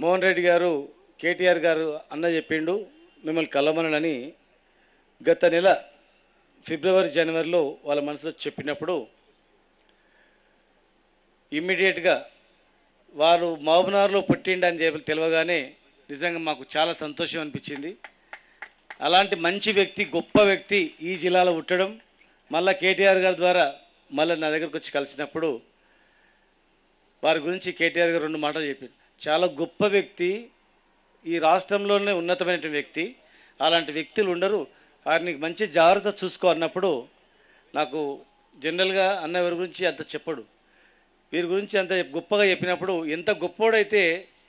మోహన్ రెడ్డి గారు కేటీఆర్ గారు అన్న చెప్పిండు మిమ్మల్ని కలవనని గత నెల ఫిబ్రవరి జనవరిలో వాళ్ళ మనసులో చెప్పినప్పుడు ఇమ్మీడియట్గా వారు మహబూబ్నగర్లో అని చెప్పి తెలియగానే నిజంగా మాకు చాలా సంతోషం అనిపించింది అలాంటి మంచి వ్యక్తి గొప్ప వ్యక్తి ఈ జిల్లాలో పుట్టడం మళ్ళీ కేటీఆర్ గారి ద్వారా మళ్ళీ నా దగ్గరకు వచ్చి కలిసినప్పుడు వారి గురించి కేటీఆర్ గారు రెండు మాటలు చెప్పారు చాలా గొప్ప వ్యక్తి ఈ రాష్ట్రంలోనే ఉన్నతమైన వ్యక్తి అలాంటి వ్యక్తులు ఉండరు వారిని మంచి జాగ్రత్త చూసుకో అన్నప్పుడు నాకు జనరల్గా అన్న గురించి అంత చెప్పడు వీరి గురించి అంత గొప్పగా చెప్పినప్పుడు ఎంత గొప్పోడైతే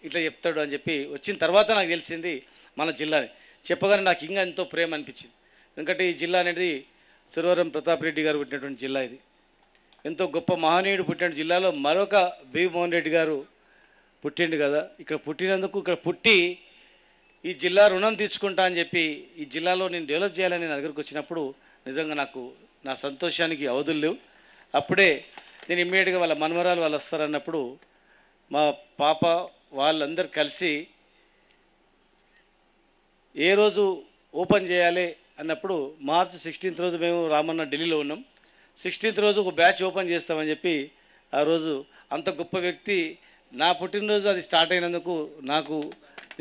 ఇట్లా చెప్తాడు అని చెప్పి వచ్చిన తర్వాత నాకు తెలిసింది మన జిల్లాని చెప్పగానే నాకు ఇంకా ఎంతో ప్రేమ అనిపించింది ఎందుకంటే ఈ జిల్లా అనేది సురవరం ప్రతాప్ రెడ్డి గారు పుట్టినటువంటి జిల్లా ఇది ఎంతో గొప్ప మహనీయుడు పుట్టిన జిల్లాలో మరొక బి మోహన్ రెడ్డి గారు పుట్టిండు కదా ఇక్కడ పుట్టినందుకు ఇక్కడ పుట్టి ఈ జిల్లా రుణం తీసుకుంటా అని చెప్పి ఈ జిల్లాలో నేను డెవలప్ చేయాలని నా దగ్గరకు వచ్చినప్పుడు నిజంగా నాకు నా సంతోషానికి అవధులు లేవు అప్పుడే నేను ఇమ్మీడియట్గా వాళ్ళ మనమరాలు వాళ్ళు వస్తారన్నప్పుడు మా పాప వాళ్ళందరు కలిసి ఏ రోజు ఓపెన్ చేయాలి అన్నప్పుడు మార్చ్ సిక్స్టీన్త్ రోజు మేము రామన్న ఢిల్లీలో ఉన్నాం సిక్స్టీన్త్ రోజు ఒక బ్యాచ్ ఓపెన్ చేస్తామని చెప్పి ఆ రోజు అంత గొప్ప వ్యక్తి నా పుట్టినరోజు అది స్టార్ట్ అయినందుకు నాకు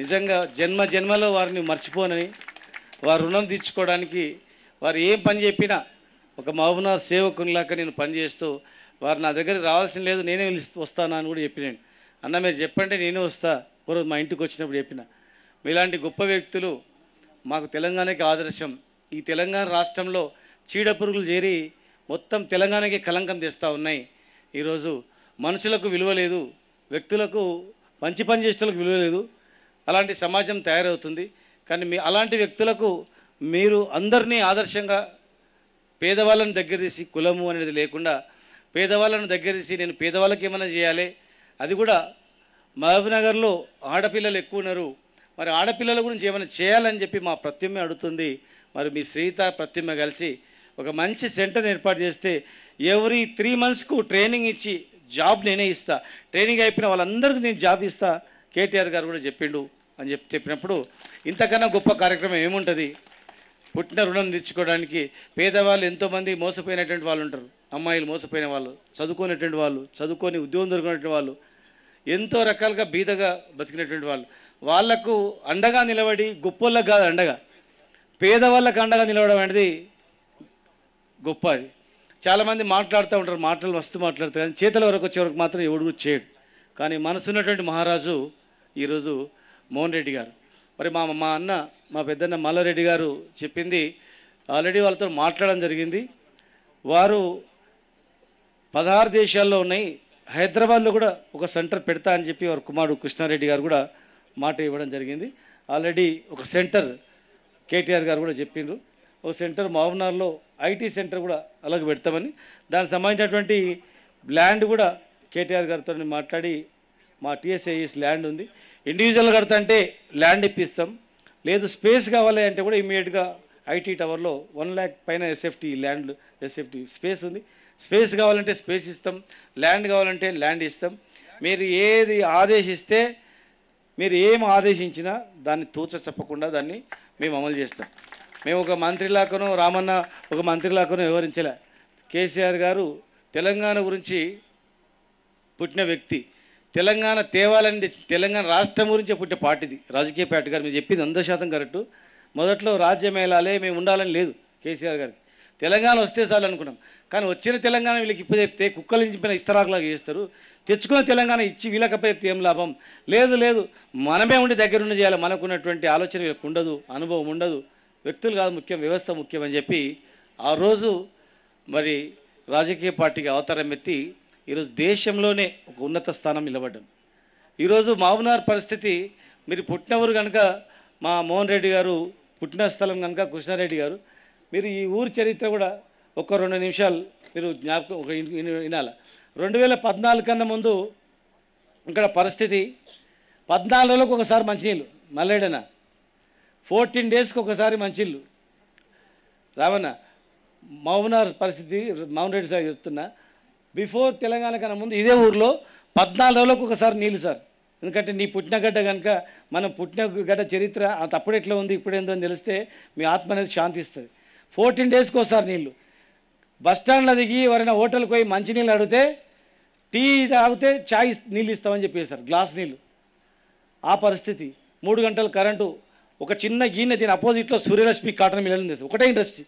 నిజంగా జన్మ జన్మలో వారిని మర్చిపోనని వారు రుణం తీర్చుకోవడానికి వారు ఏం పని చెప్పినా ఒక మహబూనార్ సేవకునిలాగా నేను పనిచేస్తూ వారు నా దగ్గర రావాల్సిన లేదు నేనే వస్తాను అని కూడా చెప్పినాను అన్న మీరు చెప్పంటే నేనే వస్తా ఒకరోజు మా ఇంటికి వచ్చినప్పుడు చెప్పిన మీలాంటి గొప్ప వ్యక్తులు మాకు తెలంగాణకి ఆదర్శం ఈ తెలంగాణ రాష్ట్రంలో చీడపురుగులు చేరి మొత్తం తెలంగాణకి కలంకం తెస్తూ ఉన్నాయి ఈరోజు మనుషులకు విలువ లేదు వ్యక్తులకు మంచి పని చేసేటకు విలువ లేదు అలాంటి సమాజం తయారవుతుంది కానీ మీ అలాంటి వ్యక్తులకు మీరు అందరినీ ఆదర్శంగా పేదవాళ్ళను దగ్గర తీసి కులము అనేది లేకుండా పేదవాళ్ళను దగ్గర తీసి నేను పేదవాళ్ళకి ఏమైనా చేయాలి అది కూడా మహబూబ్నగర్లో ఆడపిల్లలు ఎక్కువ ఉన్నారు మరి ఆడపిల్లల గురించి ఏమైనా చేయాలని చెప్పి మా ప్రత్యుమ్మ అడుగుతుంది మరి మీ శ్రీత ప్రత్యుమ్మ కలిసి ఒక మంచి సెంటర్ ఏర్పాటు చేస్తే ఎవరీ త్రీ మంత్స్కు ట్రైనింగ్ ఇచ్చి జాబ్ నేనే ఇస్తా ట్రైనింగ్ అయిపోయిన వాళ్ళందరికీ నేను జాబ్ ఇస్తా కేటీఆర్ గారు కూడా చెప్పిండు అని చెప్పి చెప్పినప్పుడు ఇంతకన్నా గొప్ప కార్యక్రమం ఏముంటుంది పుట్టిన రుణం తెచ్చుకోవడానికి పేదవాళ్ళు ఎంతోమంది మోసపోయినటువంటి వాళ్ళు ఉంటారు అమ్మాయిలు మోసపోయిన వాళ్ళు చదువుకునేటువంటి వాళ్ళు చదువుకొని ఉద్యోగం దొరికినటువంటి వాళ్ళు ఎంతో రకాలుగా బీదగా బతికినటువంటి వాళ్ళు వాళ్లకు అండగా నిలబడి గొప్పోళ్ళకు కాదు అండగా పేదవాళ్ళకు అండగా నిలబడమనేది అనేది గొప్ప చాలామంది మాట్లాడుతూ ఉంటారు మాటలు వస్తూ మాట్లాడుతారు కానీ చేతుల వరకు వచ్చే వరకు మాత్రం ఎవడు చేయడు కానీ మనసున్నటువంటి మహారాజు ఈరోజు మోహన్ రెడ్డి గారు మరి మా మా అన్న మా పెద్దన్న మల్లారెడ్డి గారు చెప్పింది ఆల్రెడీ వాళ్ళతో మాట్లాడడం జరిగింది వారు పదహారు దేశాల్లో ఉన్నాయి హైదరాబాద్లో కూడా ఒక సెంటర్ పెడతా అని చెప్పి వారు కుమారుడు కృష్ణారెడ్డి గారు కూడా మాట ఇవ్వడం జరిగింది ఆల్రెడీ ఒక సెంటర్ కేటీఆర్ గారు కూడా చెప్పిండ్రు ఓ సెంటర్ మావునార్లో ఐటీ సెంటర్ కూడా అలాగే పెడతామని దానికి సంబంధించినటువంటి ల్యాండ్ కూడా కేటీఆర్ గారితో మాట్లాడి మా టీఎస్ఐఎస్ ల్యాండ్ ఉంది ఇండివిజువల్ కడతా అంటే ల్యాండ్ ఇప్పిస్తాం లేదు స్పేస్ కావాలి అంటే కూడా ఇమీడియట్గా ఐటీ టవర్లో వన్ ల్యాక్ పైన ఎస్ఎఫ్టీ ల్యాండ్ ఎస్ఎఫ్టీ స్పేస్ ఉంది స్పేస్ కావాలంటే స్పేస్ ఇస్తాం ల్యాండ్ కావాలంటే ల్యాండ్ ఇస్తాం మీరు ఏది ఆదేశిస్తే మీరు ఏం ఆదేశించినా దాన్ని తూచ చెప్పకుండా దాన్ని మేము అమలు చేస్తాం మేము ఒక మంత్రిలాకను రామన్న ఒక మంత్రిలాకను వివరించలే కేసీఆర్ గారు తెలంగాణ గురించి పుట్టిన వ్యక్తి తెలంగాణ తేవాలని తెలంగాణ రాష్ట్రం గురించి పుట్టిన పార్టీది రాజకీయ పార్టీ గారు మీరు చెప్పింది వంద శాతం కరెక్టు మొదట్లో రాజ్యమేళాలే మేము ఉండాలని లేదు కేసీఆర్ గారికి తెలంగాణ వస్తే చాలు అనుకున్నాం కానీ వచ్చిన తెలంగాణ వీళ్ళకి ఇప్ప చెప్తే కుక్కలు ఇంచిన ఇస్తరాకులాగా చేస్తారు తెచ్చుకున్న తెలంగాణ ఇచ్చి వీళ్ళకపోయితే ఏం లాభం లేదు లేదు మనమే ఉండి దగ్గరుండి చేయాలి మనకున్నటువంటి ఆలోచన ఉండదు అనుభవం ఉండదు వ్యక్తులు కాదు ముఖ్యం వ్యవస్థ ముఖ్యం అని చెప్పి ఆ రోజు మరి రాజకీయ పార్టీకి అవతారం ఎత్తి ఈరోజు దేశంలోనే ఒక ఉన్నత స్థానం నిలబడ్డాం ఈరోజు మామునార్ పరిస్థితి మీరు పుట్టినవారు కనుక మా మోహన్ రెడ్డి గారు పుట్టిన స్థలం కనుక కృష్ణారెడ్డి గారు మీరు ఈ ఊరి చరిత్ర కూడా ఒక రెండు నిమిషాలు మీరు జ్ఞాపకం ఒక వినాల రెండు వేల పద్నాలుగు కన్నా ముందు ఇక్కడ పరిస్థితి పద్నాలుగులోకి ఒకసారి మంచినీళ్ళు మల్లెడన ఫోర్టీన్ డేస్కి ఒకసారి మంచిళ్ళు రావణ మౌనార్ పరిస్థితి మౌన్ రెడ్డి సార్ చెప్తున్నా బిఫోర్ తెలంగాణ కన్నా ముందు ఇదే ఊర్లో పద్నాలుగు రోజులకు ఒకసారి నీళ్ళు సార్ ఎందుకంటే నీ పుట్టినగడ్డ కనుక మనం పుట్టినగడ్డ చరిత్ర అంత ఎట్లా ఉంది ఇప్పుడేందో అని తెలిస్తే మీ ఆత్మ అనేది శాంతిస్తుంది ఫోర్టీన్ డేస్కి ఒకసారి నీళ్ళు బస్టాండ్లో దిగి ఎవరైనా హోటల్కి పోయి మంచినీళ్ళు అడిగితే టీ తాగితే ఛాయ్ నీళ్ళు ఇస్తామని చెప్పేశారు గ్లాస్ నీళ్ళు ఆ పరిస్థితి మూడు గంటలు కరెంటు ఒక చిన్న గిన్నె దీని అపోజిట్లో సూర్యరశ్మి కాటన్ మిల్ ఉంది ఒకటే ఇండస్ట్రీ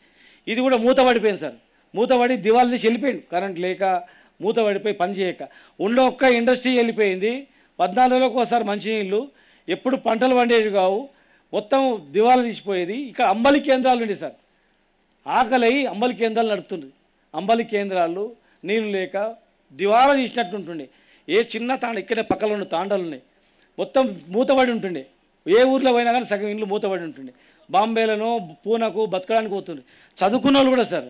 ఇది కూడా మూత పడిపోయింది సార్ మూత పడి దివాళ తీసి వెళ్ళిపోయింది కరెంట్ లేక మూత పడిపోయి పని చేయక ఉండే ఒక్క ఇండస్ట్రీ వెళ్ళిపోయింది పద్నాలుగులోకి ఒకసారి మంచినీళ్ళు ఎప్పుడు పంటలు పండేవి కావు మొత్తం దివాళ తీసిపోయేది ఇక్కడ అంబలి కేంద్రాలు ఉండే సార్ ఆకలి అంబలి కేంద్రాలు నడుతుంది అంబలి కేంద్రాలు నీళ్ళు లేక దివాళ తీసినట్టు ఉంటుండే ఏ చిన్న తాండ ఇక్కడే పక్కన ఉన్న తాండాలు ఉన్నాయి మొత్తం మూతబడి ఉంటుండే ఏ ఊర్లో పోయినా కానీ సగం ఇండ్లు మూతబడి ఉంటుంది బాంబేలను పూనకు బతకడానికి పోతుంది చదువుకున్న వాళ్ళు కూడా సార్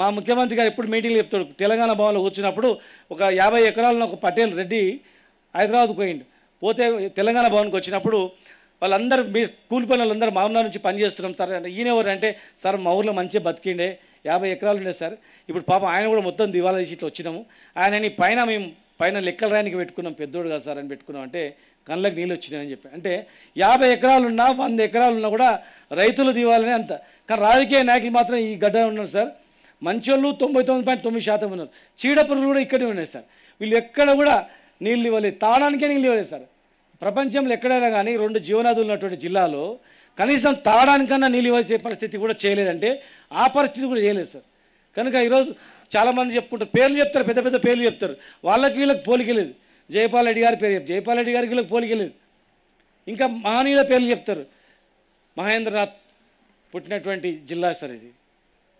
మా ముఖ్యమంత్రి గారు ఎప్పుడు మీటింగ్లు చెప్తాడు తెలంగాణ భవన్లో వచ్చినప్పుడు ఒక యాభై ఎకరాలను ఒక పటేల్ రెడ్డి హైదరాబాద్కి పోయిండు పోతే తెలంగాణ భవన్కి వచ్చినప్పుడు వాళ్ళందరూ మీ కూలి పని వాళ్ళందరూ మా ఊళ్ళ నుంచి పని చేస్తున్నాం సార్ ఈయన ఎవరు అంటే సార్ మా ఊర్లో మంచిగా బతికిండే యాభై ఎకరాలు ఉండే సార్ ఇప్పుడు పాపం ఆయన కూడా మొత్తం దివాలా తీసి ఇట్లా వచ్చినాము ఆయనని పైన మేము పైన లెక్కలు రాయనికి పెట్టుకున్నాం పెద్దోడు కదా సార్ అని పెట్టుకున్నాం అంటే కళ్ళకి నీళ్ళు వచ్చినాయని చెప్పి అంటే యాభై ఎకరాలున్నా వంద ఎకరాలున్నా కూడా రైతులు దివాలని అంత కానీ రాజకీయ నాయకులు మాత్రం ఈ గడ్డ ఉన్నారు సార్ మంచోళ్ళు తొంభై తొమ్మిది పాయింట్ తొమ్మిది శాతం ఉన్నారు చీడపురులు కూడా ఇక్కడే ఉన్నాయి సార్ వీళ్ళు ఎక్కడ కూడా నీళ్ళు ఇవ్వలేదు తాడానికే నీళ్ళు ఇవ్వలేదు సార్ ప్రపంచంలో ఎక్కడైనా కానీ రెండు జీవనాధులు ఉన్నటువంటి జిల్లాలో కనీసం తాడానికన్నా నీళ్ళు ఇవ్వాల్సే పరిస్థితి కూడా చేయలేదంటే ఆ పరిస్థితి కూడా చేయలేదు సార్ కనుక ఈరోజు చాలామంది చెప్పుకుంటారు పేర్లు చెప్తారు పెద్ద పెద్ద పేర్లు చెప్తారు వాళ్ళకి వీళ్ళకి పోలికలేదు జయపాల్ రెడ్డి గారి పేరు చెప్తారు జయపాల్ రెడ్డి గారికి వీళ్ళకి పోలికలేదు ఇంకా మహనీయుల పేర్లు చెప్తారు మహేంద్రనాథ్ పుట్టినటువంటి జిల్లా సార్ ఇది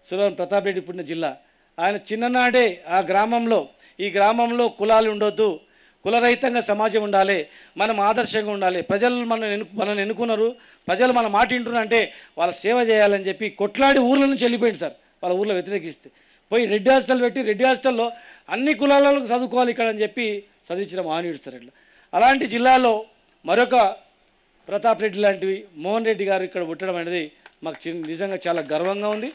సులభం ప్రతాప్ రెడ్డి పుట్టిన జిల్లా ఆయన చిన్ననాడే ఆ గ్రామంలో ఈ గ్రామంలో కులాలు ఉండొద్దు కులరహితంగా సమాజం ఉండాలి మనం ఆదర్శంగా ఉండాలి ప్రజలు మనం ఎను మనల్ని ఎన్నుకున్నారు ప్రజలు మన మాట వింటున్నారంటే వాళ్ళ సేవ చేయాలని చెప్పి కొట్లాడి ఊర్ల నుంచి వెళ్ళిపోయింది సార్ వాళ్ళ ఊర్లో వ్యతిరేకిస్తే పోయి రెడ్డి హాస్టల్ పెట్టి రెడ్డి హాస్టల్లో అన్ని కులాలకు చదువుకోవాలి ఇక్కడ అని చెప్పి చదివించిన మహనీయుడు సార్ ఇట్లా అలాంటి జిల్లాలో మరొక ప్రతాప్ రెడ్డి లాంటివి మోహన్ రెడ్డి గారు ఇక్కడ పుట్టడం అనేది మాకు నిజంగా చాలా గర్వంగా ఉంది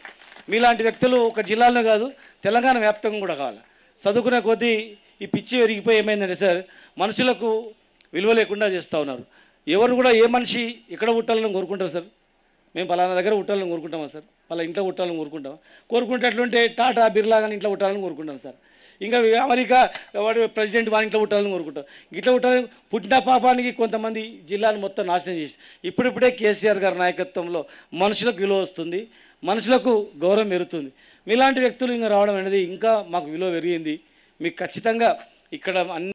మీలాంటి వ్యక్తులు ఒక జిల్లాలో కాదు తెలంగాణ వ్యాప్తంగా కూడా కావాలి చదువుకునే కొద్దీ ఈ పిచ్చి పెరిగిపోయి ఏమైందంటే సార్ మనుషులకు విలువ లేకుండా చేస్తూ ఉన్నారు ఎవరు కూడా ఏ మనిషి ఇక్కడ పుట్టాలని కోరుకుంటారు సార్ మేము పలానా దగ్గర పుట్టాలని కోరుకుంటామా సార్ పలా ఇంట్లో పుట్టాలని కోరుకుంటాం కోరుకుంటే టాటా బిర్లా కానీ ఇంట్లో పుట్టాలని కోరుకుంటాం సార్ ఇంకా అమెరికా వాడు ప్రెసిడెంట్ వారి ఇంట్లో పుట్టాలని కోరుకుంటాం ఇట్లా పుట్టాలని పుట్టిన పాపానికి కొంతమంది జిల్లాను మొత్తం నాశనం చేసి ఇప్పుడిప్పుడే కేసీఆర్ గారి నాయకత్వంలో మనుషులకు విలువ వస్తుంది మనుషులకు గౌరవం పెరుగుతుంది మీలాంటి వ్యక్తులు ఇంకా రావడం అనేది ఇంకా మాకు విలువ పెరిగింది మీకు ఖచ్చితంగా ఇక్కడ అన్ని